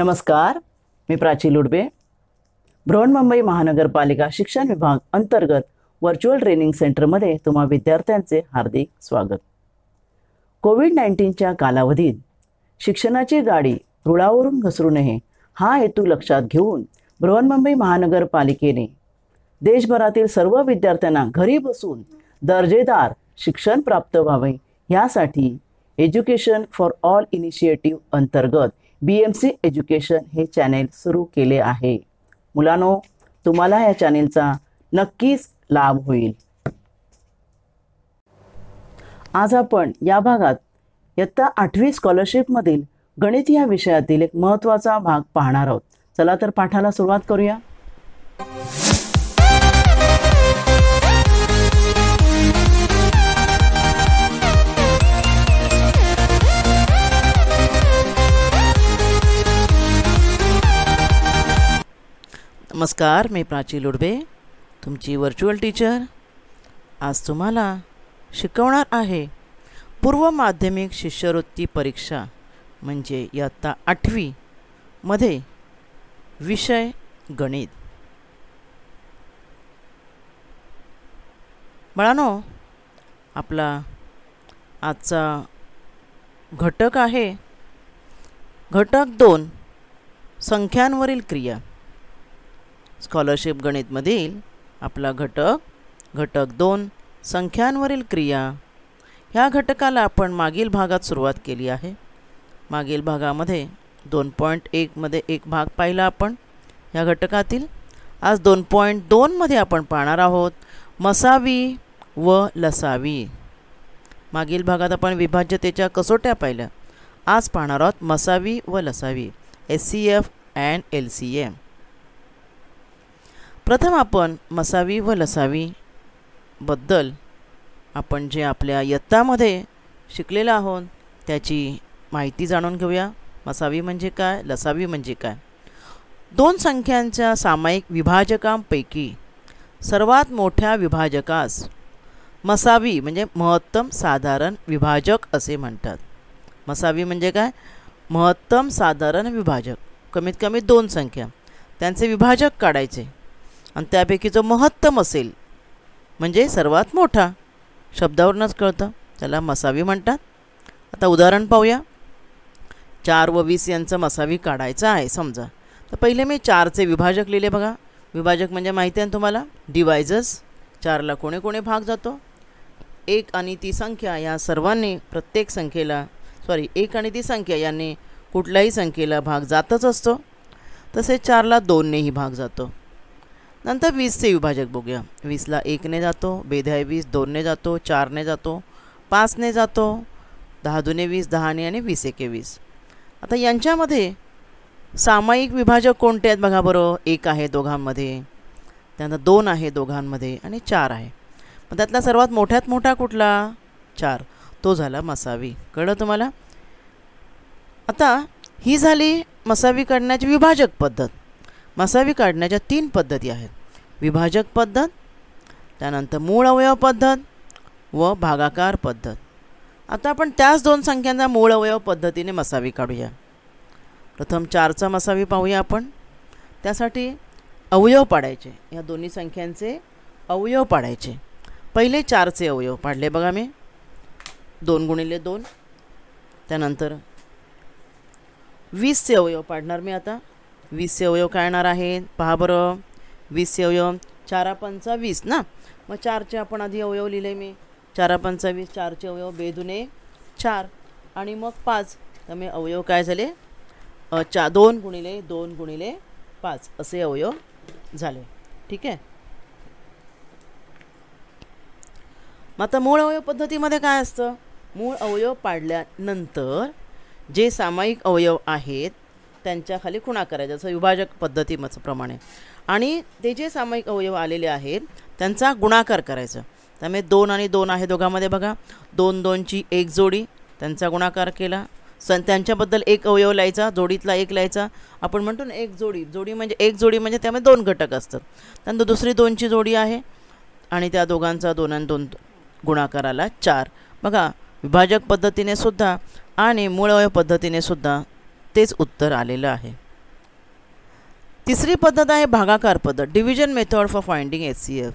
नमस्कार मी प्राची लुडबे मुंबई महानगरपालिका शिक्षण विभाग अंतर्गत व्हर्च्युअल ट्रेनिंग सेंटरमध्ये तुम्हा विद्यार्थ्यांचे हार्दिक स्वागत कोविड नाईन्टीनच्या कालावधीत शिक्षणाची गाडी रुळावरून घसरू नये हा हेतू लक्षात घेऊन मुंबई महानगरपालिकेने देशभरातील सर्व विद्यार्थ्यांना घरी बसून दर्जेदार शिक्षण प्राप्त व्हावे यासाठी एज्युकेशन फॉर ऑल इनिशिएटिव्ह अंतर्गत बी एम सी एज्युकेशन हे चॅनेल सुरू केले आहे मुलांनो तुम्हाला या चॅनेलचा नक्कीच लाभ होईल आज आपण या भागात इयत्ता आठवी स्कॉलरशिपमधील गणित या विषयातील एक महत्त्वाचा भाग पाहणार आहोत चला तर पाठाला सुरुवात करूया नमस्कार मी प्राची लुडबे तुमची व्हर्च्युअल टीचर आज तुम्हाला शिकवणार आहे पूर्व माध्यमिक शिष्यवृत्ती परीक्षा म्हणजे इयत्ता आठवीमध्ये विषय गणित बाळानो आपला आजचा घटक आहे घटक दोन संख्यांवरील क्रिया स्कॉलरशिप गणितमधील आपला घटक घटक दोन संख्यांवरील क्रिया ह्या घटकाला आपण मागील भागात सुरुवात केली आहे मागील भागामध्ये दोन पॉईंट एकमध्ये एक भाग पाहिला आपण ह्या घटकातील आज दोन पॉईंट दोनमध्ये आपण पाहणार आहोत मसावी व लसावी मागील भागात आपण विभाज्यतेच्या कसोट्या पाहिल्या आज पाहणार आहोत मसावी व लसावी S C F and L C M प्रथम आपण मसावी व लसावी बद्दल आपण जे आपल्या इयत्तामध्ये शिकलेलं आहोत त्याची माहिती जाणून घेऊया मसावी म्हणजे काय लसावी म्हणजे काय दोन संख्यांच्या सामायिक विभाजकांपैकी सर्वात मोठ्या विभाजकास मसावी म्हणजे महत्तम साधारण विभाजक असे म्हणतात मसावी म्हणजे काय महत्तम साधारण विभाजक कमीत कमी दोन संख्या त्यांचे विभाजक काढायचे आणि त्यापैकी जो महत्तम असेल म्हणजे सर्वात मोठा शब्दावरूनच कळतं त्याला मसावी म्हणतात आता उदाहरण पाहूया चार व वीस यांचं मसावी काढायचं आहे समजा तर पहिले मी चारचे विभाजक लिहिले बघा विभाजक म्हणजे माहिती आहे ना तुम्हाला डिवायजस चारला कोणे कोणी भाग जातो एक आणि ती संख्या या सर्वांनी प्रत्येक संख्येला सॉरी एक आणि ती संख्या यांनी कुठल्याही संख्येला भाग जातच असतो तसेच चारला दोननेही भाग जातो नंतर वीसचे विभाजक बघूया वीसला एकने जातो बेधाय वीस दोनने जातो चारने जातो पाचने जातो दहा दुने वीस दहाने आणि वीस एके वीस आता यांच्यामध्ये सामायिक विभाजक कोणते आहेत बघा बरं एक आहे दोघांमध्ये त्यानंतर दोन आहे दोघांमध्ये आणि चार आहे मग त्यातला सर्वात मोठ्यात मोठा कुठला चार तो झाला मसावी कळलं तुम्हाला आता ही झाली मसावी करण्याची विभाजक पद्धत मसावी काढण्याच्या तीन पद्धती आहेत विभाजक पद्धत त्यानंतर मूळ अवयव पद्धत व भागाकार पद्धत आता आपण त्याच दोन संख्यांना मूळ अवयव पद्धतीने मसावी काढूया प्रथम चारचा मसावी पाहूया आपण त्यासाठी अवयव पाडायचे या दोन्ही संख्यांचे अवयव पाडायचे पहिले चारचे अवयव पाडले बघा मी दोन गुणिले दोन त्यानंतर वीसचे अवयव पाडणार मी आता से अवयव काय येणार आहेत पहा बरं से अवयव चारा पंचा वीस ना मग चारचे आपण आधी अवयव लिहिले मी चारा पंचा वीस चारचे अवयव बेदुने चार आणि मग पाच मी अवयव काय झाले चा दोन गुणिले दोन गुणिले पाच असे अवयव झाले ठीक आहे मग आता मूळ अवयव पद्धतीमध्ये काय असतं मूळ अवयव पाडल्यानंतर जे सामायिक अवयव आहेत त्यांच्याखाली खुणा करायचा जसं विभाजक प्रमाणे आणि ते जे सामायिक अवयव आलेले आहेत त्यांचा गुणाकार करायचा त्यामुळे दोन आणि दोन आहे दोघांमध्ये बघा दोन दोनची एक जोडी त्यांचा गुणाकार केला सं त्यांच्याबद्दल एक अवयव लायचा जोडीतला एक लायचा आपण म्हणतो ना एक जोडी जोडी म्हणजे एक जोडी म्हणजे त्यामध्ये दोन घटक असतात त्यानंतर दुसरी दोनची जोडी आहे आणि त्या दोघांचा दोन आणि दोन गुणाकाराला चार बघा विभाजक पद्धतीने सुद्धा आणि मूळ अवयव पद्धतीने सुद्धा तेच उत्तर आलेलं आहे तिसरी पद्धत आहे भागाकार पद्धत division method for finding H C F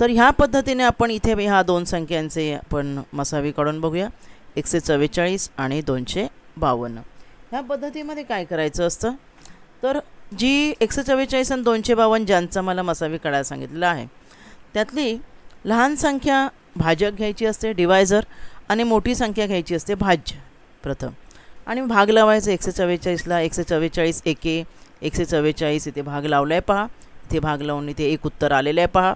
तर ह्या पद्धतीने आपण इथे ह्या दोन संख्यांचे आपण मसावी काढून बघूया एकशे चव्वेचाळीस आणि दोनशे बावन्न ह्या पद्धतीमध्ये काय करायचं असतं तर जी एकशे चव्वेचाळीस आणि दोनशे बावन्न ज्यांचं मला मसावी काढायला सांगितलं आहे त्यातली लहान संख्या भाजक घ्यायची असते डिवायझर आणि मोठी संख्या घ्यायची असते भाज्य प्रथम आणि भाग लावायचा एकशे चव्वेचाळीसला एकशे चव्वेचाळीस एके एकशे चव्वेचाळीस इथे भाग लावला आहे पहा इथे भाग लावून इथे एक उत्तर आलेलं आहे पहा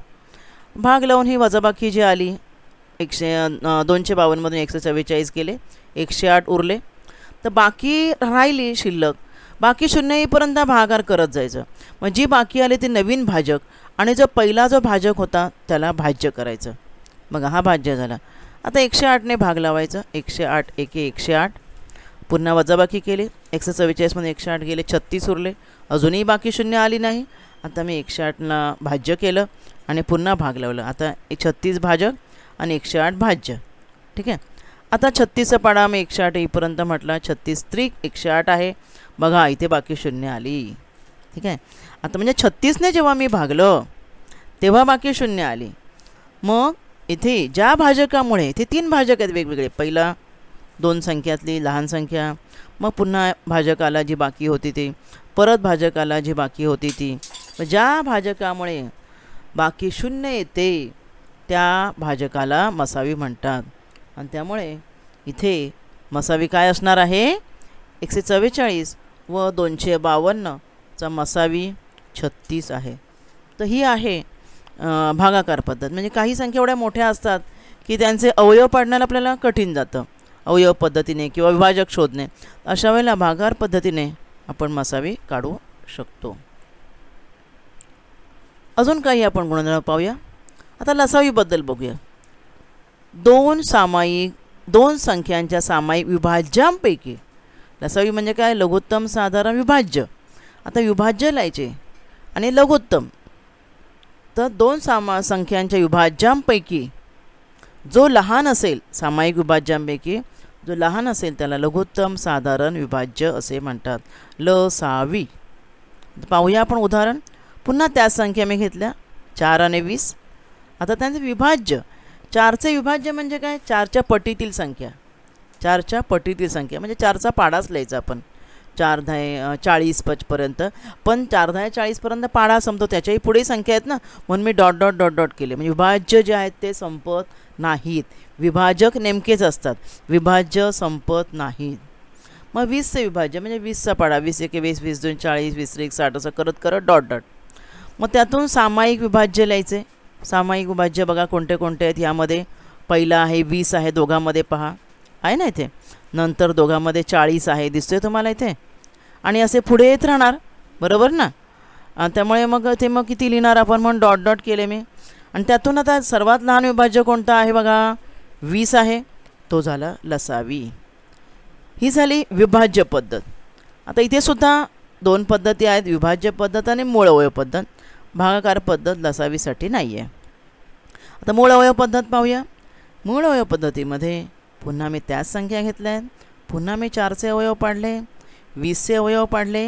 भाग लावून ही वजाबाकी जी आली एकशे दोनशे बावन्नमधून एकशे चव्वेचाळीस गेले एकशे आठ उरले तर बाकी राहिली शिल्लक बाकी शून्य येईपर्यंत भागार करत जायचं मग जी बाकी आली ती नवीन भाजक आणि जो पहिला जो भाजक होता त्याला भाज्य करायचं बघा हा भाज्य झाला आता एकशे आठने भाग लावायचा एकशे आठ एके एकशे आठ पुन्हा वजाबाकी केली एकशे चव्वेचाळीसमध्ये एकशे आठ गेले छत्तीस उरले अजूनही बाकी शून्य आली नाही आता मी एकशे आठला भाज्य केलं आणि पुन्हा भाग लावलं आता एक छत्तीस भाजक आणि एकशे आठ भाज्य ठीक आहे आता छत्तीसचा पाडा मी एकशे आठ येईपर्यंत म्हटला छत्तीस त्रिक एकशे आठ आहे बघा इथे बाकी शून्य आली ठीक आहे आता म्हणजे छत्तीसने जेव्हा मी भागलं तेव्हा बाकी शून्य आली मग इथे ज्या भाजकामुळे इथे तीन भाजक आहेत वेगवेगळे पहिला दोन संख्यातली लहान संख्या मग पुन्हा भाजकाला जी बाकी होती ती परत भाजकाला जी बाकी होती ती ज्या भाजकामुळे बाकी शून्य येते त्या भाजकाला मसावी म्हणतात आणि त्यामुळे इथे मसावी काय असणार आहे एकशे चव्वेचाळीस व दोनशे बावन्नचा मसावी छत्तीस आहे तर ही आहे भागाकार पद्धत म्हणजे काही संख्या एवढ्या मोठ्या असतात की त्यांचे अवयव पाडण्याला आपल्याला कठीण जातं अवयव पद्धतीने किंवा विभाजक शोधणे अशा वेळेला भागार पद्धतीने आपण मसावी काढू शकतो अजून काही आपण गुणधर्म पाहूया आता लसावीबद्दल बघूया दोन सामायिक दोन संख्यांच्या सामायिक विभाज्यांपैकी लसावी म्हणजे काय लघुत्तम साधारण विभाज्य आता विभाज्य लायचे आणि लघुत्तम तर दोन सामा संख्यांच्या विभाज्यांपैकी जो लहान असेल सामायिक विभाज्यांपैकी जो लहान असेल त्याला लघुत्तम साधारण विभाज्य असे म्हणतात ल सावी पाहूया आपण उदाहरण पुन्हा त्याच संख्या मी घेतल्या चार आणि वीस आता त्यांचे विभाज्य चारचे विभाज्य म्हणजे काय चारच्या पटीतील संख्या चारच्या पटीतील संख्या म्हणजे चारचा पाडाच लिहायचा आपण चार धाय चाळीस पचपर्यंत पण चार धाय चाळीसपर्यंत पाडा संपतो त्याच्याही पुढे संख्या आहेत ना म्हणून मी डॉट डॉट डॉट डॉट केले म्हणजे विभाज्य जे आहेत ते संपत नाहीत विभाजक नेमकेच असतात विभाज्य संपत नाहीत मग वीसचं विभाज्य म्हणजे वीसचा पाडा वीस एके वीस वीस दोन चाळीस वीस एक साठ असं करत करत डॉट डॉट मग त्यातून सामायिक विभाज्य लिहायचे सामायिक विभाज्य बघा कोणते कोणते आहेत यामध्ये पहिला आहे वीस आहे दोघांमध्ये पहा आहे ना इथे नंतर दोघांमध्ये चाळीस आहे दिसतोय तुम्हाला इथे आणि असे पुढे येत राहणार बरोबर ना त्यामुळे मग ते मग किती लिहिणार आपण म्हणून डॉट डॉट केले मी आणि त्यातून आता सर्वात लहान विभाज्य कोणता आहे बघा वीस आहे तो झाला लसावी ही झाली विभाज्य पद्धत आता इथे सुद्धा दोन पद्धती आहेत विभाज्य पद्धत आणि अवयव पद्धत भागाकार पद्धत लसावीसाठी नाही आहे आता अवयव पद्धत पाहूया मूळ अवयव पद्धतीमध्ये पुन्हा मी त्याच संख्या घेतल्या आहेत पुन्हा मी चारचे अवयव पाडले वीसचे अवयव पाडले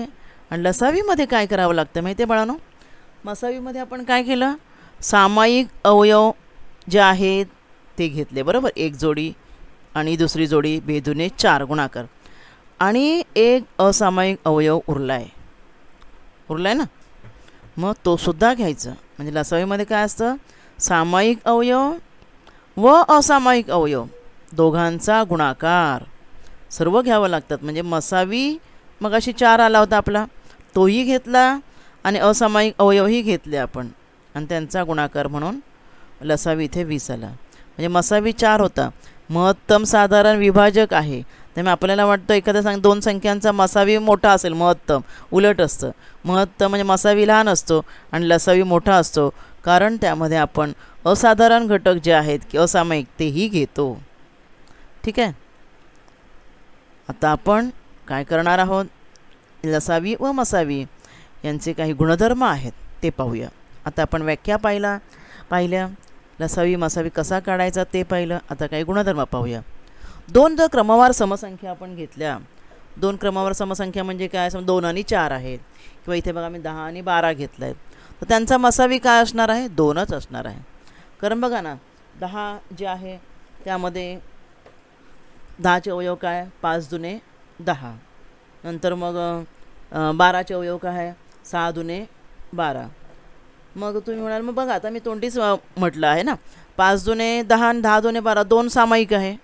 आणि लसावीमध्ये काय करावं लागतं माहिती आहे बाळानो मसावीमध्ये आपण काय केलं सामायिक अवयव जे आहेत ते घेतले बरोबर एक जोडी आणि दुसरी जोडी बेदुने चार गुणाकार आणि एक असामायिक अवयव उरला आहे उरला आहे ना मग तोसुद्धा घ्यायचं म्हणजे लसावीमध्ये काय असतं सामायिक अवयव व असामायिक अवयव दोघांचा गुणाकार सर्व घ्यावं लागतात म्हणजे मसावी मग अशी चार आला होता आपला तोही घेतला आणि असामायिक अवयवही घेतले आपण आणि त्यांचा गुणाकार म्हणून लसावी इथे वीस आला म्हणजे मसावी चार होता महत्तम साधारण विभाजक आहे त्यामुळे आपल्याला वाटतं एखाद्या सांग दोन संख्यांचा मसावी मोठा असेल महत्तम उलट असतं महत्तम म्हणजे मसावी लहान असतो आणि लसावी मोठा असतो कारण त्यामध्ये आपण असाधारण घटक जे आहेत की असामायिक तेही घेतो ठीक आहे आता आपण काय करणार आहोत लसावी व मसावी यांचे काही गुणधर्म आहेत ते पाहूया आता आपण व्याख्या पाहिला पाहिल्या लसावी मसावी कसा काढायचा ते पाहिलं आता काही गुणधर्म पाहूया दोन जर क्रमवार समसंख्या आपण घेतल्या दोन क्रमवार समसंख्या म्हणजे काय सम दोन आणि चार आहेत किंवा इथे बघा मी दहा आणि बारा घेतला आहे तर त्यांचा मसावी काय असणार आहे दोनच असणार आहे कारण बघा ना दहा जे आहे त्यामध्ये दहाचे अवयव काय पाच दुने दहा नंतर मग बाराचे अवयव काय आहे सहा दुने बारा मग तुम्ही म्हणाल मग बघा आता मी तोंडीच म्हटलं आहे ना पाच दुने दहा आणि दहा दुने बारा दोन सामायिक आहे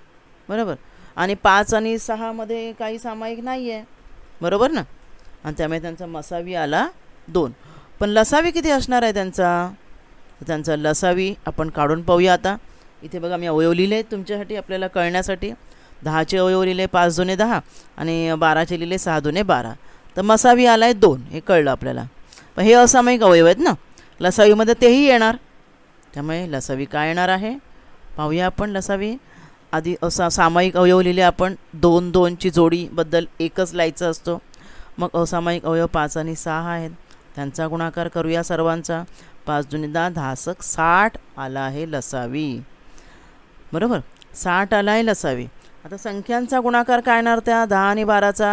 बरोबर आणि पाच आणि सहामध्ये काही सामायिक नाही आहे बरोबर ना आणि त्यामुळे त्यांचा मसावी आला दोन पण लसावी किती असणार आहे त्यांचा त्यांचा लसावी आपण काढून पाहूया आता इथे बघा मी अवयव लिहिले तुमच्यासाठी आपल्याला कळण्यासाठी दहाचे अवयव लिहिले पाच दोने दहा आणि बाराचे लिहिले सहा दोने बारा तर मसावी आला आहे दोन हे कळलं आपल्याला पण हे असामायिक अवयव आहेत ना लसावीमध्ये तेही येणार त्यामुळे लसावी काय येणार आहे पाहूया आपण लसावी आधी असा सामायिक अवयव लिहिले आपण दोन दोनची जोडीबद्दल एकच लिहायचा असतो मग असामायिक अवयव पाच आणि सहा आहेत त्यांचा गुणाकार करूया सर्वांचा पाच जुने दहा सक साठ आला आहे लसावी बरोबर साठ आला आहे लसावी आता संख्यांचा गुणाकार काय येणार त्या दहा आणि बाराचा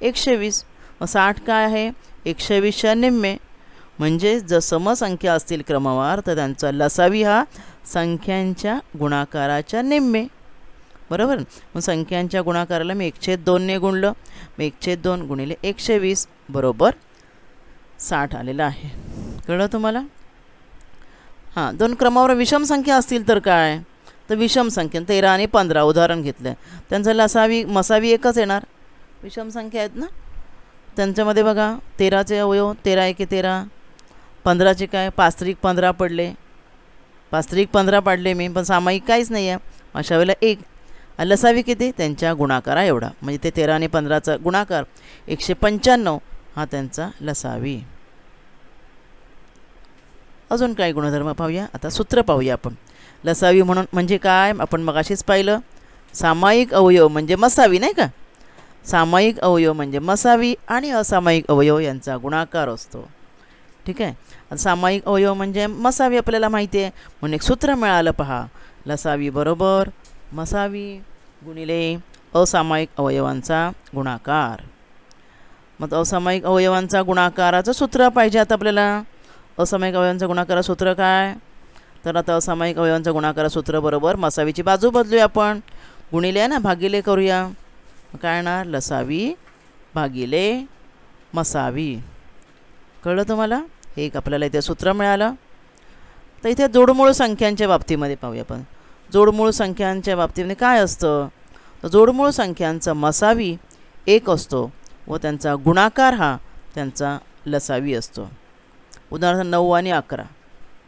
एकशे वीस मग साठ काय आहे एकशे वीसच्या निम्मे म्हणजे जर समसंख्या असतील क्रमवार तर त्यांचा लसावी हा संख्यांच्या गुणाकाराच्या निम्मे बरोबर मग संख्यांच्या गुणाकाराला मी एकशे दोनने गुणलं मग एकशे दोन गुणिले एकशे वीस बरोबर साठ आलेलं आहे कळलं तुम्हाला हां दोन क्रमावर विषम संख्या असतील तर काय तर विषम संख्या तेरा आणि पंधरा उदाहरण घेतलं त्यांचं लसावी मसावी एकच येणार विषम संख्या आहेत ना त्यांच्यामध्ये बघा तेराचे अवयव तेरा एके तेरा पंधराचे काय पास्त्रिक पंधरा पडले पास्त्रिक पंधरा पाडले मी पण सामायिक काहीच नाही आहे अशा वेळेला एक लसावी किती त्यांच्या गुणाकारा एवढा म्हणजे ते तेरा आणि पंधराचा गुणाकार एकशे पंच्याण्णव हा त्यांचा लसावी अजून काही गुणधर्म पाहूया आता सूत्र पाहूया आपण लसावी म्हणून म्हणजे काय आपण मगाशीच पाहिलं सामायिक अवयव म्हणजे मसावी नाही का सामायिक अवयव म्हणजे मसावी आणि असामायिक अवयव यांचा गुणाकार असतो ठीक आहे सामायिक अवयव म्हणजे मसावी आपल्याला माहिती आहे म्हणून एक सूत्र मिळालं पहा लसावी बरोबर मसावी गुणिले असामायिक अवयवांचा गुणाकार मग असामायिक अवयवांचा गुणाकाराचं सूत्र पाहिजे आता आपल्याला असामायिक अवयवांचा गुणाकाराचं सूत्र काय तर आता असामायिक अवयवांचा गुणाकार सूत्रबरोबर मसावीची बाजू बदलूया आपण गुणिले ना भागिले करूया काय येणार लसावी भागिले मसावी कळलं तुम्हाला हे एक आपल्याला इथे सूत्र मिळालं तर इथे जोडमूळ संख्यांच्या बाबतीमध्ये पाहूया आपण जोडमूळ संख्यांच्या बाबतीमध्ये काय असतं तर जोडमूळ संख्यांचा मसावी एक असतो व त्यांचा गुणाकार हा त्यांचा लसावी असतो उदाहरणार्थ नऊ आणि अकरा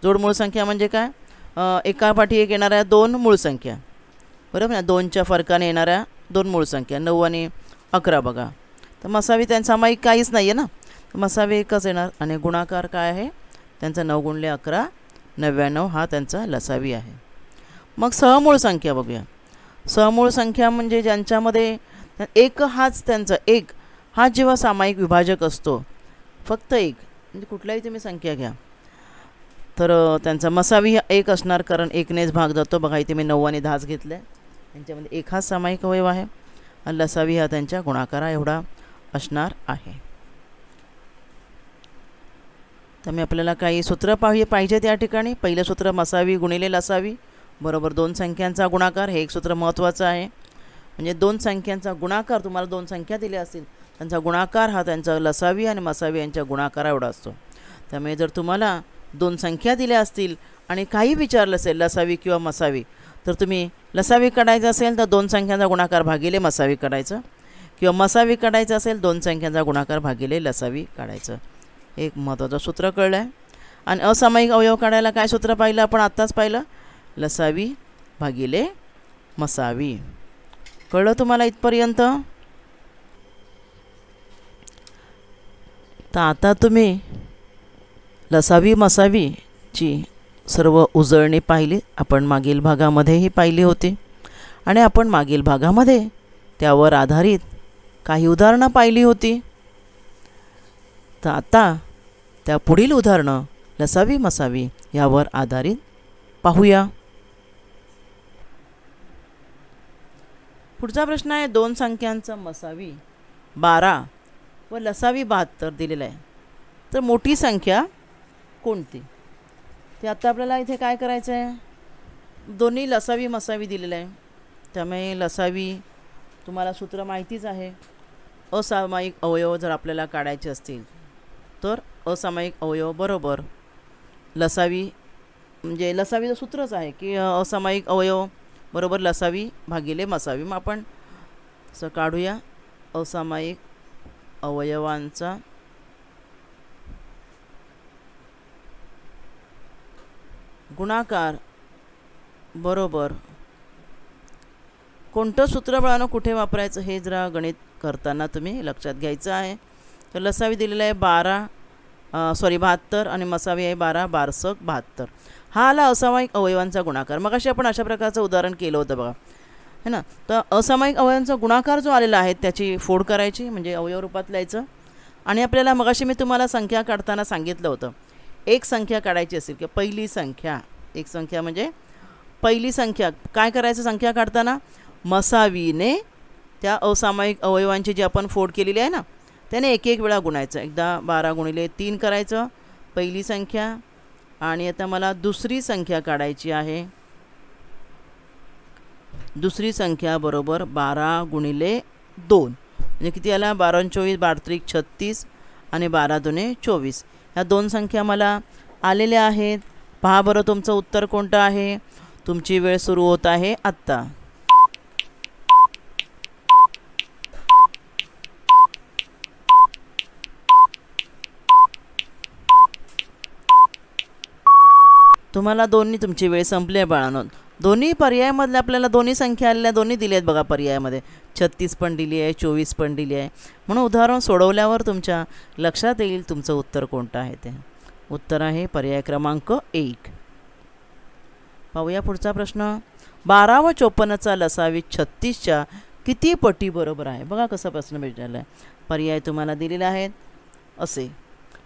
जोडमूळ संख्या म्हणजे काय एकापाठी एक येणाऱ्या दोन मूळ संख्या बरोबर ना दोनच्या फरकाने येणाऱ्या दोन मूळ संख्या नऊ आणि अकरा बघा तर मसावी त्यांचा माईक काहीच नाही आहे ना मसावी एकच येणार आणि गुणाकार काय आहे त्यांचा नऊ गुणले अकरा नव्याण्णव हा त्यांचा लसावी आहे मग सहमूळ संख्या बघूया सहमूळ संख्या म्हणजे ज्यांच्यामध्ये एक हाच त्यांचा एक हा जेव्हा सामायिक विभाजक असतो फक्त एक म्हणजे कुठल्याही तुम्ही संख्या घ्या तर त्यांचा मसावी एक असणार कारण एकनेच भाग जातो बघा इथे मी नऊ आणि दहाच घेतले त्यांच्यामध्ये एक हा सामायिक अवयव आहे आणि लसावी हा त्यांच्या गुणाकारा एवढा असणार आहे मी आपल्याला काही सूत्र पाहिजे पाहिजे त्या ठिकाणी पहिलं सूत्र मसावी गुणिले लसावी बरोबर दोन संख्यांचा गुणाकार हे एक सूत्र महत्त्वाचं आहे म्हणजे दोन संख्यांचा गुणाकार तुम्हाला दोन संख्या दिल्या असतील त्यांचा गुणाकार हा त्यांचा लसावी आणि मसावी यांच्या गुणाकारा एवढा असतो त्यामुळे जर तुम्हाला दोन संख्या दिल्या असतील आणि काही विचारलं असेल लसावी किंवा मसावी तर तुम्ही लसावी काढायचं असेल तर दोन संख्यांचा गुणाकार भागिले मसावी काढायचं किंवा मसावी काढायचं असेल दोन संख्यांचा गुणाकार भागिले लसावी काढायचं एक महत्त्वाचं सूत्र कळलं आहे आणि असामायिक अवयव काढायला काय सूत्र पाहिलं आपण आत्ताच पाहिलं लसावी भागिले मसावी कळलं तुम्हाला इथपर्यंत तर आता तुम्ही लसावी मसावीची सर्व उजळणी पाहिली आपण मागील भागामध्येही पाहिली होती आणि आपण मागील भागामध्ये त्यावर आधारित काही उदाहरणं पाहिली होती तर आता त्या पुढील उदाहरणं लसावी मसावी यावर आधारित पाहूया पुढचा प्रश्न आहे दोन संख्यांचा मसावी बारा व लसावी बहात्तर दिलेला आहे तर मोठी संख्या कोणती ते आत्ता आपल्याला इथे काय करायचं आहे दोन्ही लसावी मसावी दिलेलं आहे त्यामुळे लसावी तुम्हाला सूत्र माहितीच आहे असामायिक अवयव जर आपल्याला काढायचे असतील तर असामायिक अवयव बरोबर लसावी म्हणजे लसावीचं सूत्रच आहे की असामायिक अवयव बरोबर लसावी भागिले मसावी मग आपण असं काढूया असामायिक अवयवांचा गुणाकार बरोबर कोणतं सूत्र कुठे वापरायचं हे जरा गणित करताना तुम्ही लक्षात घ्यायचं आहे तर लसावी दिलेला आहे बारा सॉरी बहात्तर आणि मसावी आहे बारा बारसक बहात्तर हा आला असामायिक अवयवांचा गुणाकार मग अशी आपण अशा प्रकारचं उदाहरण केलं होतं बघा है ना तर असामायिक अवयवांचा गुणाकार जो आलेला आहे त्याची फोड करायची म्हणजे अवयव रूपात लिहायचं आणि आपल्याला मगाशी मी तुम्हाला संख्या काढताना सांगितलं होतं एक संख्या काढायची असेल किंवा पहिली संख्या एक संख्या म्हणजे पहिली संख्या काय करायचं संख्या काढताना मसावीने त्या असामायिक अवयवांची जी आपण फोड केलेली आहे ना त्याने एक एक वेळा गुणायचं एकदा बारा गुणिले तीन करायचं पहिली संख्या आणि आता मला दुसरी संख्या काढायची आहे दुसरी संख्या बरोबर बारा गुणिले दोन म्हणजे किती आला बारा चोवीस बारा त्रिक छत्तीस आणि बारा दोने चोवीस ह्या दोन संख्या मला आलेल्या आहेत पहा बरं तुमचं उत्तर कोणतं आहे तुमची वेळ सुरू होत आहे आत्ता तुम्हाला दोन्ही तुमची वेळ संपली आहे बाळांनो दोन्ही पर्यायामधल्या आपल्याला दोन्ही संख्या आलेल्या दोन्ही दिल्या आहेत बघा पर्यायामध्ये छत्तीस पण दिली आहे चोवीस पण दिली आहे म्हणून उदाहरण सोडवल्यावर तुमच्या लक्षात येईल तुमचं उत्तर कोणतं आहे ते उत्तर आहे पर्याय क्रमांक एक पाहूया पुढचा प्रश्न बारा व चोपन्नचा लसावी छत्तीसच्या किती पटी बरोबर आहे बघा कसा प्रश्न भेटलेला आहे पर्याय तुम्हाला दिलेला आहे असे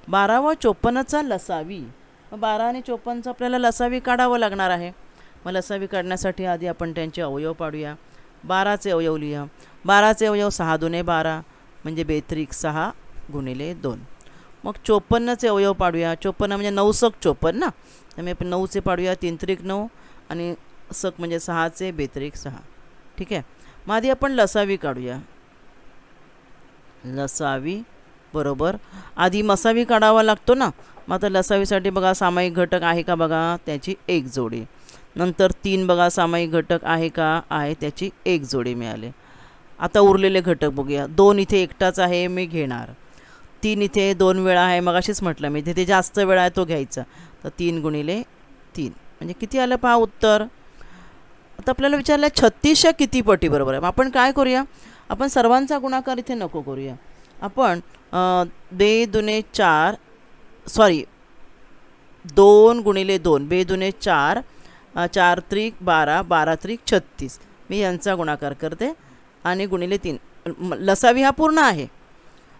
बारा व चोपन्नचा लसावी बारा आणि चोपन्नचा आपल्याला लसावी काढावं लागणार आहे मग लसावी काढण्यासाठी आधी आपण त्यांचे अवयव पाडूया बाराचे अवयव लिहा बाराचे अवयव सहा दुने बारा म्हणजे बेत्रिक सहा गुणिले दोन मग चोपन्नचे अवयव पाडूया चोपन्न म्हणजे नऊ सक चोपन्न ना मी आपण नऊचे पाडूया तिंत्रिक नऊ आणि सक म्हणजे सहाचे बेत्रिक सहा ठीक आहे मग आधी आपण लसावी काढूया लसावी बरोबर आधी मसावी काढावा लागतो ना मग आता लसावीसाठी बघा सामायिक घटक आहे का बघा त्याची एक जोडी नंतर तीन बघा सामायिक घटक आहे का आहे त्याची एक जोडी मिळाली आता उरलेले घटक बघूया दोन इथे एकटाच आहे मी घेणार तीन इथे दोन वेळा आहे मग अशीच म्हटलं मी तिथे जास्त वेळा आहे तो घ्यायचा तर तीन गुणिले तीन म्हणजे किती आलं पहा उत्तर आता आपल्याला विचारलं छत्तीसच्या किती पटी बरोबर आहे मग आपण काय करूया आपण सर्वांचा गुणाकार इथे नको करूया आपण बे दुने चार सॉरी दोन गुणिले दोन बे दुने चार चार त्रिक बारा बारा त्रिक छत्तीस मी यांचा गुणाकार करते आणि गुणिले तीन लसावी हा पूर्ण आहे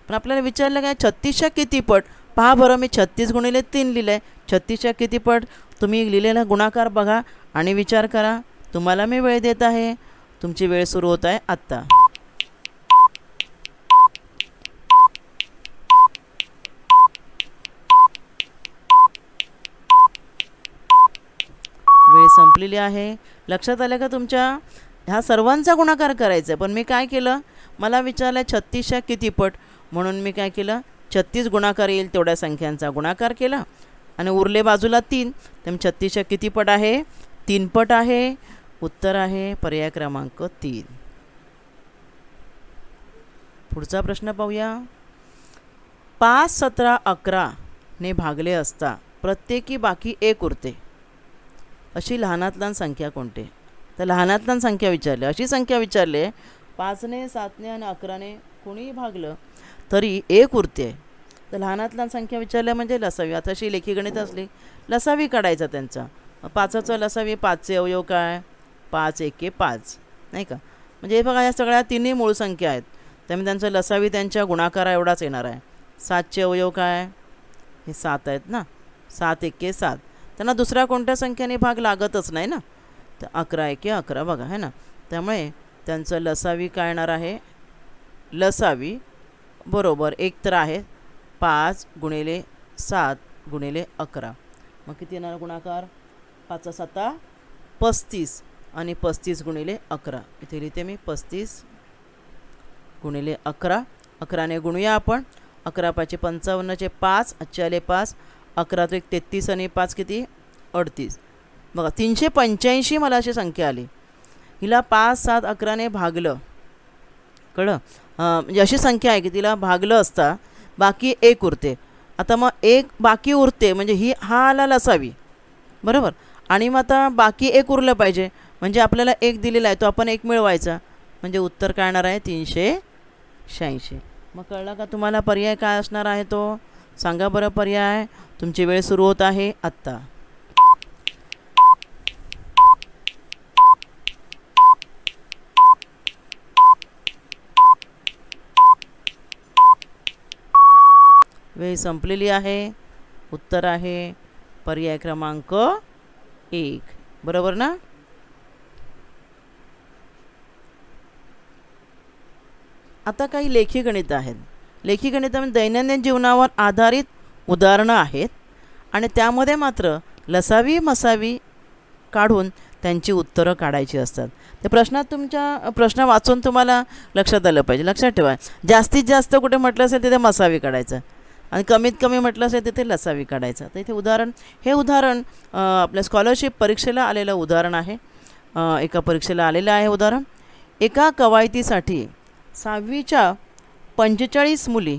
पण आपल्याला विचारलं काय छत्तीसच्या किती पट पहा बरं मी छत्तीस गुणिले तीन लिहिले आहे छत्तीसच्या किती पट तुम्ही लिहिलेला गुणाकार बघा आणि विचार करा तुम्हाला मी वेळ देत आहे तुमची वेळ सुरू होत आहे आत्ता वेळ संपलेली आहे लक्षात आलं का तुमच्या ह्या सर्वांचा गुणाकार करायचा आहे पण मी काय केलं मला विचारलं छत्तीसच्या किती पट म्हणून मी काय केलं छत्तीस गुणाकार येईल तेवढ्या संख्यांचा गुणाकार केला आणि उरले बाजूला तीन तर छत्तीसच्या किती पट आहे तीन पट आहे उत्तर आहे पर्याय क्रमांक तीन पुढचा प्रश्न पाहूया पाच सतरा ने भागले असता प्रत्येकी बाकी एक उरते अशी लहान संख्या कोणते तर लहान संख्या विचारली अशी संख्या विचारले पाचने सातने आणि अकराने कोणीही भागलं तरी एक उरते तर लहानात लहान संख्या विचारल्या म्हणजे लसावी आता अशी लेखी गणित असली लसावी काढायचा त्यांचा पाचाचा लसावी पाचचे अवयव काय पाच एके पाच नाही का म्हणजे हे बघा या सगळ्या तिन्ही मूळ संख्या आहेत त्यामुळे त्यांचा लसावी त्यांच्या गुणाकारा एवढाच येणार आहे सातचे अवयव काय हे सात आहेत ना सात एके सात त्यांना दुसऱ्या कोणत्या संख्येने भाग लागतच नाही ना तर अकरा एके अकरा बघा है ना त्यामुळे त्यांचं लसावी काय येणार आहे लसावी बरोबर एक तर आहे पाच गुणिले सात गुणिले अकरा मग किती येणार गुणाकार पाच सत्ता पस्तीस आणि पस्तीस गुणिले अकरा इथे लिहिते मी पस्तीस गुणिले अकरा अकराने गुणूया आपण अकरा पाचशे पंचावन्नचे पाच अच्छाले पाच अकरा तेहतीस आणि पाच किती अडतीस बघा तीनशे पंच्याऐंशी मला अशी संख्या आली हिला पाच सात अकराने भागलं कळलं म्हणजे अशी संख्या आहे की तिला भागलं असता बाकी एक उरते आता मग एक बाकी उरते म्हणजे ही हा आला लसावी बरोबर आणि मग आता बाकी एक उरलं पाहिजे म्हणजे आपल्याला एक दिलेला आहे तो आपण एक मिळवायचा म्हणजे उत्तर काय येणार आहे तीनशे शहाऐंशी मग कळलं का तुम्हाला पर्याय काय असणार आहे तो सांगा बरं पर्याय तुमची वेळ सुरू होत आहे आत्ता वेळ संपलेली आहे उत्तर आहे पर्याय क्रमांक एक बरोबर ना आता काही लेखी गणित आहेत लेखी म्हणजे दैनंदिन जीवनावर आधारित उदाहरणं आहेत आणि त्यामध्ये मात्र लसावी मसावी काढून त्यांची उत्तरं काढायची असतात ते प्रश्नात तुमच्या प्रश्न वाचून तुम्हाला लक्षात आलं पाहिजे लक्षात ठेवा जास्तीत जास्त कुठे म्हटलं असेल तिथे मसावी काढायचं आणि कमीत कमी म्हटलं असेल तिथे लसावी काढायचं तर इथे उदाहरण हे उदाहरण आपल्या स्कॉलरशिप परीक्षेला आलेलं उदाहरण आहे एका परीक्षेला आलेलं आहे उदाहरण एका कवायतीसाठी सहावीच्या पंचेचाळीस मुली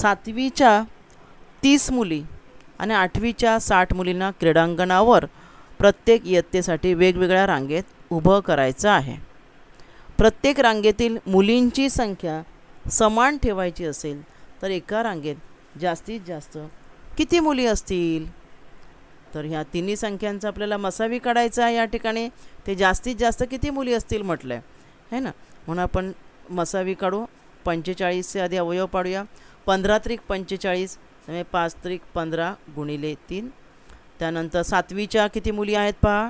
सातवीच्या तीस मुली आणि आठवीच्या साठ मुलींना क्रीडांगणावर प्रत्येक इयत्तेसाठी वेगवेगळ्या रांगेत उभं करायचं आहे प्रत्येक रांगेतील मुलींची संख्या समान ठेवायची असेल तर एका रांगेत जास्तीत जास्त किती मुली असतील तर ह्या तिन्ही संख्यांचा आपल्याला मसावी काढायचा आहे या ठिकाणी ते जास्तीत जास्त किती मुली असतील म्हटलं आहे है ना म्हणून आपण मसावी काढू पंचेचाळीसचे आधी अवयव पाडूया पंधरा त्रिक पंचेचाळीस त्यामुळे पाच त्रिक पंधरा गुणिले तीन त्यानंतर सातवीच्या किती मुली आहेत पहा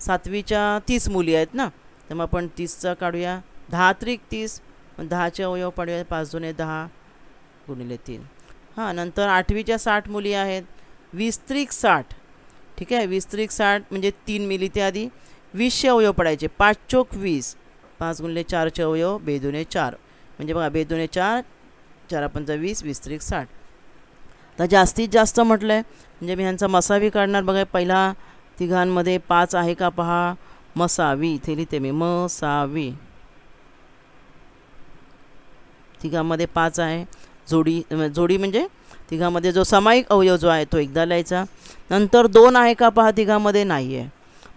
सातवीच्या तीस मुली आहेत ना तर मग आपण तीसचा काढूया दहा त्रिक तीस दहाचे अवयव पाडूया पाच जुने दहा गुणिले तीन हां नंतर आठवीच्या साठ मुली आहेत वीस त्रिक साठ ठीक आहे वीस त्रिक साठ म्हणजे तीन मिली ते आधी वीसचे अवयव पडायचे पाच चोक वीस पाच गुणले चारचे अवयव बेदुने चार म्हणजे बघा बेदुने चार चार पंचा वीस वीस साठ तर जास्तीत जास्त म्हटलं आहे म्हणजे मी ह्यांचा मसावी काढणार बघा पहिला तिघांमध्ये पाच आहे का पहा मसावी इथे लिहिते मी मसावी तिघांमध्ये पाच आहे जोडी जोडी म्हणजे तिघामध्ये जो सामायिक अवयव जो आहे तो एकदा लिहायचा नंतर दोन आहे का पहा तिघामध्ये नाही आहे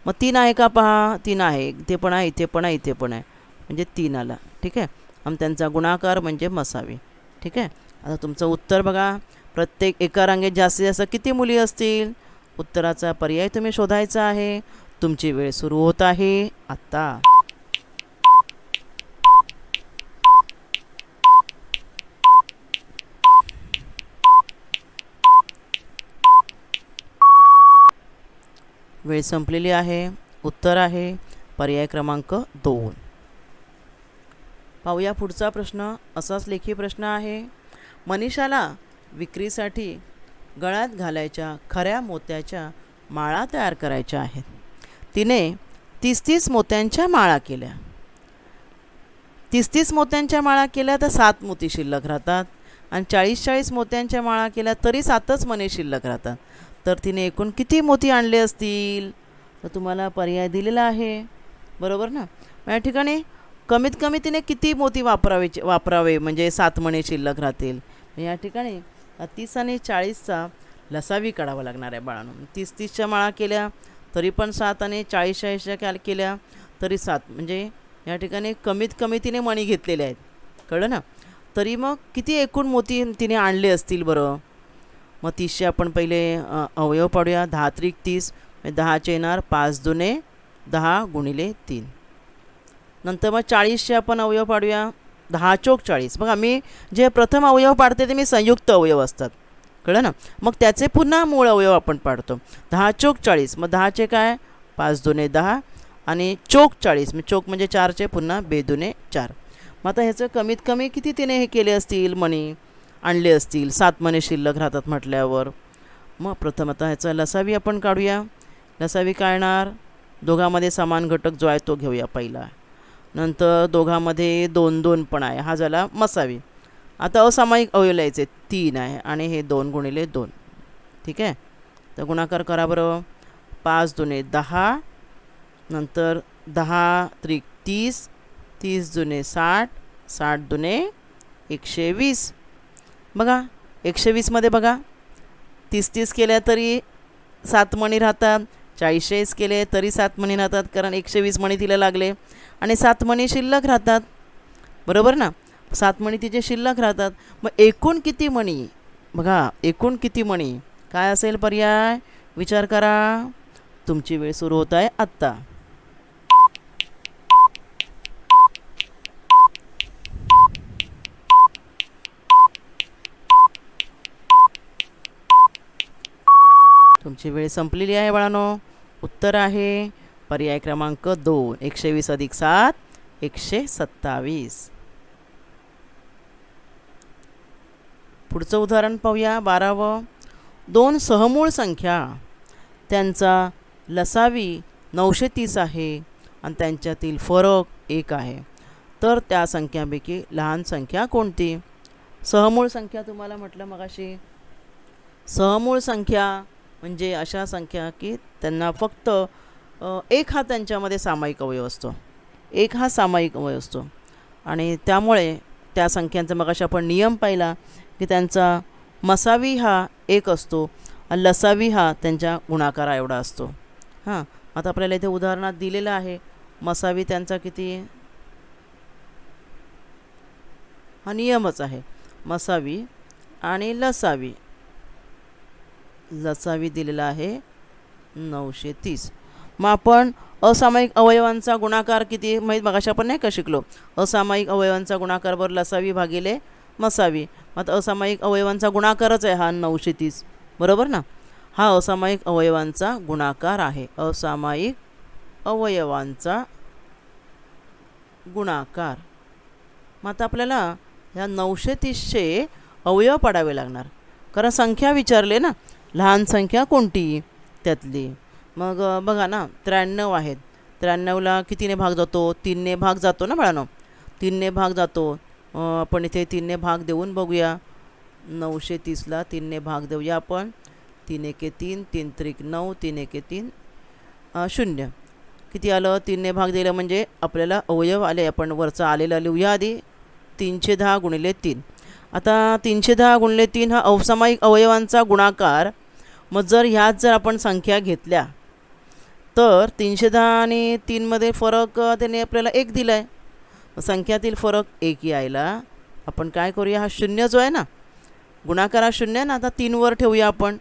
मग तीन आहे का पहा तीन आहे इथे पण आहे इथे पण आहे इथे पण आहे म्हणजे तीन आला ठीक आहे आणि त्यांचा गुणाकार म्हणजे मसावी ठीक आहे आता तुमचं उत्तर बघा प्रत्येक एका रांगेत जास्तीत जास्त किती मुली असतील उत्तराचा पर्याय तुम्ही शोधायचा आहे तुमची वेळ सुरू होत आहे आत्ता वेळ संपलेली आहे उत्तर आहे पर्याय क्रमांक दोन पाहूया पुढचा प्रश्न असाच लेखी प्रश्न आहे मनीषाला विक्रीसाठी गळ्यात घालायच्या खऱ्या मोत्याच्या माळा तयार करायच्या आहेत तिने तीस तीस मोत्यांच्या माळा केल्या तीस तीस मोत्यांच्या माळा केल्या तर सात मोती शिल्लक राहतात आणि चाळीस चाळीस मोत्यांच्या माळा केल्या तरी सातच मने शिल्लक राहतात तर तिने एकूण किती मोती आणले असतील तर तुम्हाला पर्याय दिलेला आहे बरोबर ना या ठिकाणी कमीत कमी तिने किती मोती वापरावे वापरावे म्हणजे सात मणे शिल्लक राहतील या ठिकाणी तीस आणि चाळीसचा लसावी काढावा लागणार आहे बाळानं तीस तीसच्या माळा केल्या तरी पण सात आणि चाळीस चाळीसच्या काल केल्या तरी सात म्हणजे या ठिकाणी कमीत कमी तिने मणी घेतलेले आहेत कळलं ना तरी मग किती एकूण मोती तिने आणले असतील बरं मग तीसचे आपण पहिले अवयव पाडूया दहा त्रिक तीस म्हणजे दहाचे येणार पाच दुने दहा गुणिले तीन नंतर मग चाळीसचे आपण अवयव पाडूया दहा चोक चाळीस मग आम्ही जे प्रथम अवयव पाडते ते मी संयुक्त अवयव असतात कळलं ना मग त्याचे पुन्हा मूळ अवयव आपण पाडतो दहा चोक चाळीस मग दहाचे काय पाच दुने दहा आणि चोक चाळीस मग चोक म्हणजे चारचे पुन्हा बेदुने चार मग आता ह्याचं कमीत कमी किती तिने हे केले असतील मणी आणले असतील सात मणी शिल्लक राहतात म्हटल्यावर मग प्रथम आता ह्याचं लसावी आपण काढूया लसावी काढणार दोघांमध्ये समान घटक जो आहे तो घेऊया पहिला नंतर दोघांमध्ये दोन दोन पण आहे हा झाला मसावी आता असामायिक अवयव लिहायचे तीन आहे आणि हे दोन गुणिले दोन ठीक आहे तर गुणाकार करा बरं पाच जुने दहा नंतर दहा त्रिक तीस तीस जुने साठ साठ जुने एकशे वीस बघा एकशे वीसमध्ये बघा तीस तीस केल्या तरी सात मणी राहतात चाळीसशेच केले तरी सात मणी राहतात कारण एकशे वीस मणी तिला लागले आणि सात मणी शिल्लक राहतात बरोबर ना सात मणी तिचे शिल्लक राहतात मग एकूण किती मणी बघा एकूण किती मणी काय असेल पर्याय विचार करा तुमची वेळ सुरू होत आहे आत्ता तुमची वेळ संपलेली आहे बाळानो उत्तर आहे पर्याय क्रमांक दोन एकशे वीस अधिक सात एकशे सत्तावीस पुढचं उदाहरण पाहूया बारावं दोन सहमूळ संख्या त्यांचा लसावी नऊशे तीस आहे आणि त्यांच्यातील फरक एक आहे तर त्या संख्यापैकी लहान संख्या कोणती सहमूळ संख्या तुम्हाला म्हटलं मगाशी सहमूळ संख्या म्हणजे अशा संख्या की त्यांना फक्त एक हा त्यांच्यामध्ये सामायिक अवयव असतो एक हा सामायिक अवयव असतो आणि त्यामुळे त्या संख्यांचा मग आपण नियम पाहिला की त्यांचा मसावी हा एक असतो लसावी हा त्यांच्या गुणाकारा एवढा असतो हां आता आपल्याला इथे उदाहरणात दिलेलं आहे मसावी त्यांचा किती हा नियमच आहे मसावी आणि लसावी लसावी दिलेला आहे नऊशे तीस मग आपण असामायिक अवयवांचा गुणाकार किती माहीत अशा आपण नाही का शिकलो असामायिक अवयवांचा गुणाकार बरं लसावी भागिले मसावी मग आता असामायिक अवयवांचा गुणाकारच आहे हा नऊशे तीस बरोबर ना हा असामायिक अवयवांचा गुणाकार आहे असामायिक अवयवांचा गुणाकार मग आता आपल्याला ह्या नऊशे तीसचे अवयव पाडावे लागणार कारण संख्या विचारले ना लहान संख्या कोणती त्यातली मग बघा ना त्र्याण्णव आहेत त्र्याण्णवला कितीने भाग जातो तीनने भाग जातो ना बाळानो तीनने भाग जातो आपण इथे तीनने भाग देऊन बघूया नऊशे तीसला तीनने भाग देऊया आपण तीन एके तीन तीन त्रिक नऊ तीन एके तीन शून्य किती आलं तीनने भाग दिलं म्हणजे आपल्याला अवयव आले आपण वरचा आलेला लिहूया आधी तीनशे दहा गुणिले तीन आता तीनशे दहा गुणले तीन हा अवसामायिक अवयवांचा गुणाकार मग जर ह्याच जर आपण संख्या घेतल्या तर तीनशे दहा आणि तीनमध्ये फरक त्याने आपल्याला एक दिला आहे संख्यातील फरक एक यायला आपण काय करूया हा शून्य जो आहे ना गुणाकार हा शून्य आहे ना आता तीनवर ठेवूया आपण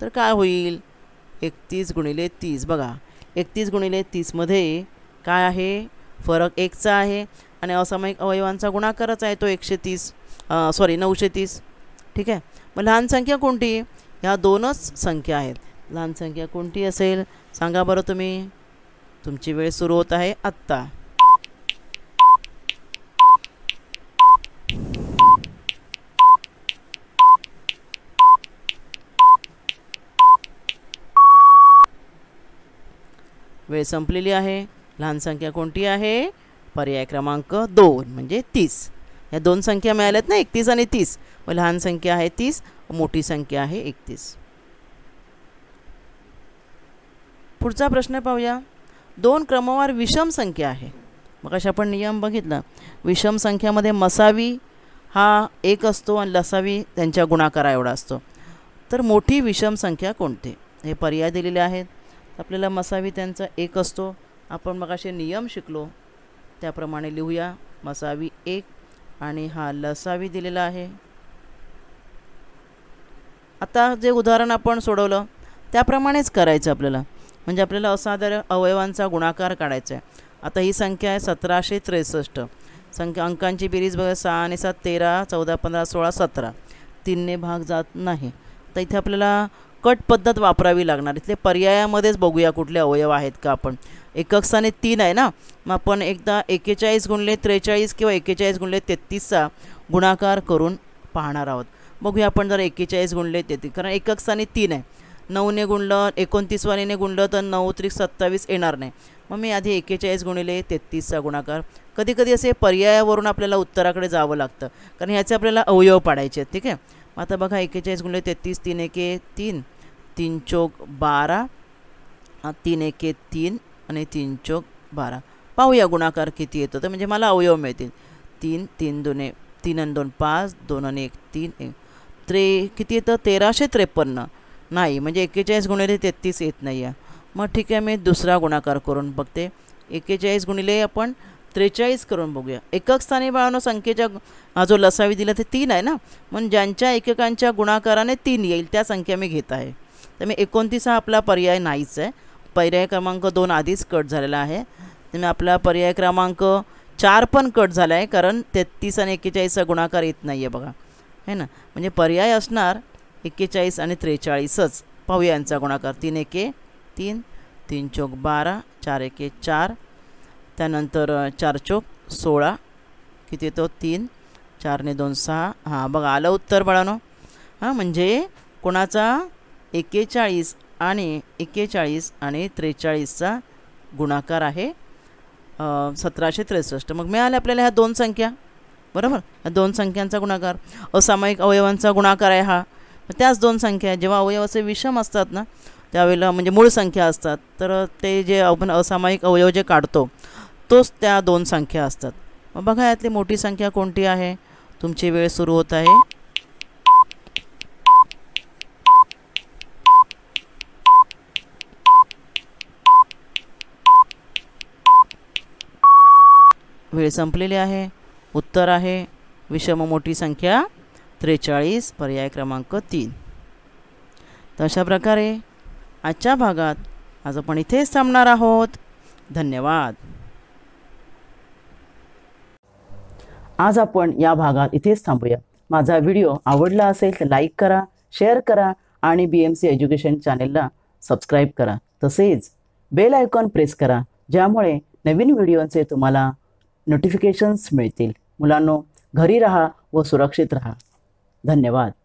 तर काय होईल एकतीस गुणिले तीस बघा एकतीस गुणिले तीसमध्ये काय आहे फरक एकचा आहे आणि असामायिक अवयवांचा गुणाकारच आहे तो एकशे तीस सॉरी नऊशे तीस ठीक आहे मग लहान संख्या कोणती ह्या दोनच संख्या आहेत लहान संख्या कोणती असेल सांगा बरं तुम्ही तुमची वेळ सुरू होत आहे आत्ता वेळ संपलेली आहे लहान संख्या कोणती आहे पर्याय क्रमांक दोन म्हणजे तीस ह्या दोन संख्या मिळाल्यात ना एकतीस आणि तीस मग लहान संख्या आहे तीस मोठी संख्या आहे एकतीस पुढचा प्रश्न पाहूया दोन क्रमवार विषम संख्या आहे मग अशा आपण नियम बघितला विषम संख्यामध्ये मसावी हा एक असतो आणि लसावी त्यांच्या गुणाकारा एवढा असतो तर मोठी विषम संख्या कोणती हे पर्याय दिलेले आहेत आपल्याला मसावी त्यांचा एक असतो आपण मग असे नियम शिकलो त्याप्रमाणे लिहूया मसावी एक आणि हा लसावी दिलेला आहे आता जे उदाहरण आपण सोडवलं त्याप्रमाणेच करायचं आपल्याला म्हणजे आपल्याला असाधार अवयवांचा गुणाकार काढायचा आहे आता ही संख्या आहे सतराशे त्रेसष्ट संख्या अंकांची बेरीज बघा सहा आणि सात तेरा चौदा पंधरा सोळा सतरा तीनने भाग जात नाही तर इथे आपल्याला कट पद्धत वापरावी लागणार इथले पर्यायामध्येच बघूया कुठले अवयव आहेत का आपण एककस्थाने तीन आहे ना मग आपण एकदा एक्केचाळीस गुणले त्रेचाळीस किंवा एक्केचाळीस गुणले तेहत्तीसचा गुणाकार करून पाहणार आहोत बघूया आपण जर एक्केचाळीस गुणले तेतीस कारण एककस्थाने तीन आहे नऊने गुणलं एकोणतीसवानीने गुणलं तर नऊ त्रिक सत्तावीस येणार नाही मग मी आधी एक्केचाळीस गुणिले तेहत्तीसचा गुणाकार कधी कधी असे पर्यायावरून आपल्याला उत्तराकडे जावं लागतं कारण ह्याचे आपल्याला अवयव पाडायचे आहेत ठीक आहे मग आता बघा एक्केचाळीस गुणले तेहतीस तीन एके तीन तीन चौक बारा तीन एके तीन आणि तीन चोक बारा पाहूया गुणाकार किती येतो तर म्हणजे मला अवयव मिळतील तीन तीन दोन एक तीन आणि दोन पाच दोन आणि एक तीन एक त्रे किती येतं तेराशे त्रेपन्न नाही म्हणजे एक्केचाळीस गुणिले तेहत्तीस येत नाही आहे मग ठीक आहे मी दुसरा गुणाकार करून बघते एक्केचाळीस गुणिले आपण त्रेचाळीस करून बघूया एकक स्थानी बाळानं संख्येच्या हा जो लसावी दिला ते तीन आहे ना म्हणून ज्यांच्या एकेकांच्या गुणाकाराने तीन येईल त्या संख्या मी घेत आहे तर मी एकोणतीस हा आपला पर्याय नाहीच आहे पर्याय क्रमांक दोन आधीच कट झालेला आहे त्यामुळे आपला पर्याय क्रमांक चार पण कट झाला आहे कारण तेहतीस आणि एक्केचाळीसचा गुणाकार येत नाही आहे बघा है ना म्हणजे पर्याय असणार एक्केचाळीस आणि त्रेचाळीसच पाहूया यांचा गुणाकार तीन एके तीन तीन चोक बारा चार एके चार त्यानंतर चार चौक सोळा किती येतो तीन चारने दोन सहा हां बघा आलं उत्तर बळानो हां म्हणजे कोणाचा एक्केचाळीस आणि एक्केचाळीस आणि त्रेचाळीसचा गुणाकार आहे सतराशे त्रेसष्ट मग मिळाल्या आपल्याला ह्या दोन संख्या बरोबर ह्या दोन संख्यांचा गुणाकार असामायिक अवयवांचा गुणाकार आहे हा त्याच दोन संख्या जेव्हा अवयवाचे विषम असतात ना त्यावेळेला म्हणजे मूळ संख्या असतात तर ते जे आपण असामायिक अवयव जे काढतो तोच त्या दोन संख्या असतात मग बघा यातली मोठी संख्या कोणती आहे तुमची वेळ सुरू होत आहे वेळ संपलेली आहे उत्तर आहे विषम मोठी संख्या त्रेचाळीस पर्याय क्रमांक तीन तर अशा प्रकारे आजच्या भागात आज आपण इथेच थांबणार आहोत धन्यवाद आज आपण या भागात इथेच थांबूया माझा व्हिडिओ आवडला असेल तर लाईक करा शेअर करा आणि बी एम सी एज्युकेशन चॅनेलला सबस्क्राईब करा तसेच बेल आयकॉन प्रेस करा ज्यामुळे नवीन व्हिडिओचे तुम्हाला नोटिफिकेशन्स मिळतील मुलांनो घरी राहा व सुरक्षित राहा धन्यवाद